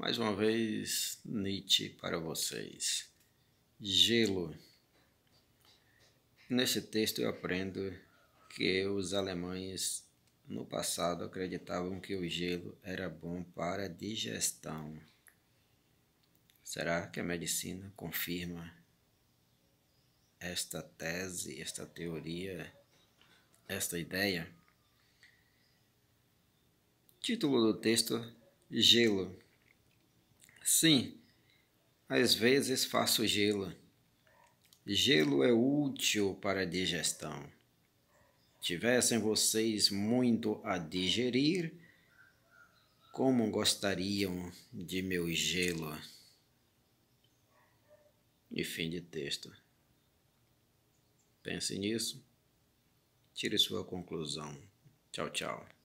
Mais uma vez, Nietzsche para vocês. Gelo. Nesse texto eu aprendo que os alemães no passado acreditavam que o gelo era bom para a digestão. Será que a medicina confirma esta tese, esta teoria, esta ideia? Título do texto: Gelo Sim, às vezes faço gelo. Gelo é útil para a digestão. Tivessem vocês muito a digerir, como gostariam de meu gelo? E fim de texto. Pense nisso, tire sua conclusão. Tchau, tchau.